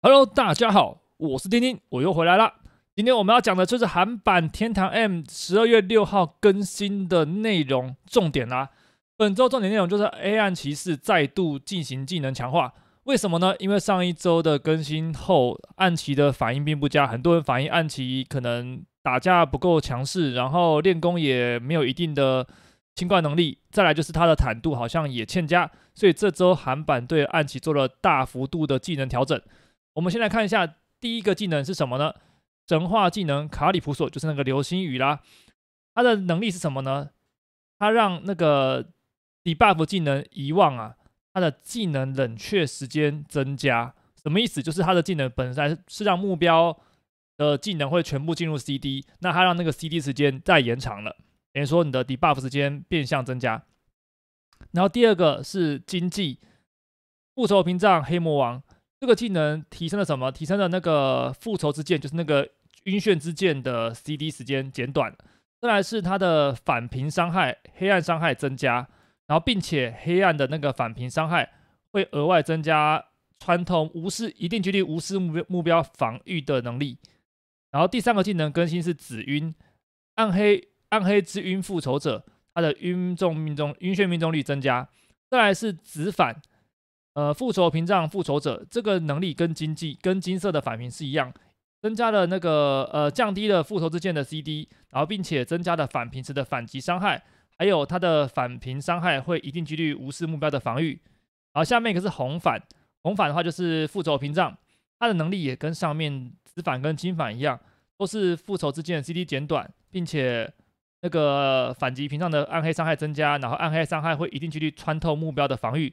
Hello，大家好，我是丁丁，我又回来了。今天我们要讲的就是韩版天堂 M 十二月六号更新的内容重点啦。本周重点内容就是黑暗骑士再度进行技能强化。为什么呢？因为上一周的更新后，暗骑的反应并不佳，很多人反映暗骑可能打架不够强势，然后练功也没有一定的清怪能力，再来就是他的坦度好像也欠佳，所以这周韩版对暗骑做了大幅度的技能调整。我们先来看一下第一个技能是什么呢？神话技能卡里普索就是那个流星雨啦。它的能力是什么呢？它让那个 debuff 技能遗忘啊，它的技能冷却时间增加，什么意思？就是它的技能本来是让目标的技能会全部进入 CD，那它让那个 CD 时间再延长了，等于说你的 debuff 时间变相增加。然后第二个是经济复仇屏障黑魔王。这个技能提升了什么？提升了那个复仇之剑，就是那个晕眩之剑的 CD 时间减短。再来是它的反平伤害、黑暗伤害增加，然后并且黑暗的那个反平伤害会额外增加穿透，无视一定距离，无视目标目标防御的能力。然后第三个技能更新是紫晕，暗黑暗黑之晕复仇者，它的晕中命中、晕眩命中率增加。再来是紫反。呃，复仇屏障复仇者这个能力跟经济跟金色的反频是一样，增加了那个呃降低了复仇之剑的 CD，然后并且增加了反平时的反击伤害，还有它的反平伤害会一定几率无视目标的防御。好，下面一个是红反，红反的话就是复仇屏障，它的能力也跟上面紫反跟金反一样，都是复仇之剑的 CD 减短，并且那个反击屏障的暗黑伤害增加，然后暗黑伤害会一定几率穿透目标的防御。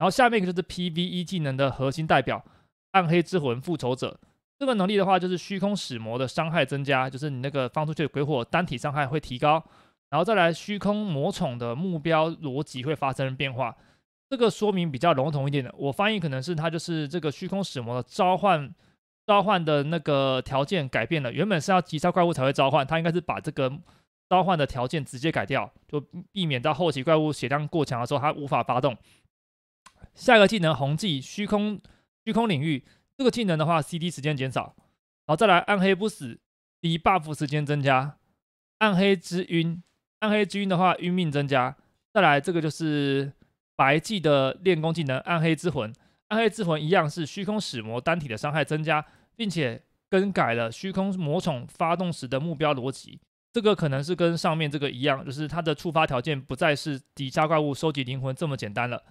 然后下面一个就是 PVE 技能的核心代表——暗黑之魂复仇者。这个能力的话，就是虚空使魔的伤害增加，就是你那个放出去的鬼火单体伤害会提高。然后再来，虚空魔宠的目标逻辑会发生变化。这个说明比较笼统一点的，我翻译可能是它就是这个虚空使魔的召唤召唤的那个条件改变了。原本是要击杀怪物才会召唤，它应该是把这个召唤的条件直接改掉，就避免到后期怪物血量过强的时候它无法发动。下一个技能红技虚空虚空领域，这个技能的话，C D 时间减少，好再来暗黑不死敌 buff 时间增加，暗黑之晕，暗黑之晕的话晕命增加，再来这个就是白技的练功技能暗黑之魂，暗黑之魂一样是虚空使魔单体的伤害增加，并且更改了虚空魔宠发动时的目标逻辑，这个可能是跟上面这个一样，就是它的触发条件不再是击杀怪物收集灵魂这么简单了。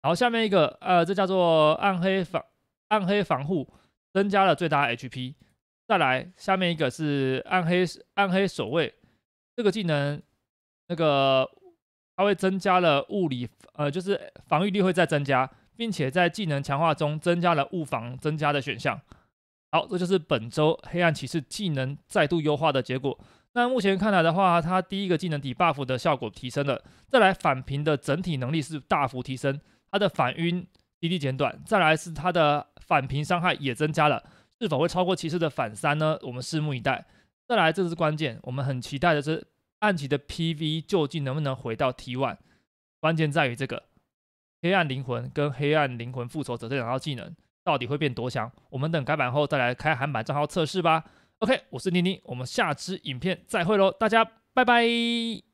好，下面一个，呃，这叫做暗黑防暗黑防护，增加了最大 HP。再来，下面一个是暗黑暗黑守卫，这个技能那个它会增加了物理，呃，就是防御力会再增加，并且在技能强化中增加了物防增加的选项。好，这就是本周黑暗骑士技能再度优化的结果。那目前看来的话，它第一个技能底 buff 的效果提升了，再来反平的整体能力是大幅提升。它的反晕滴滴减短，再来是它的反平伤害也增加了，是否会超过骑士的反三呢？我们拭目以待。再来，这是关键，我们很期待的是暗骑的 PV 究竟能不能回到 T one？关键在于这个黑暗灵魂跟黑暗灵魂复仇者这两套技能到底会变多强？我们等改版后再来开韩版账号测试吧。OK，我是妮妮，我们下支影片再会喽，大家拜拜。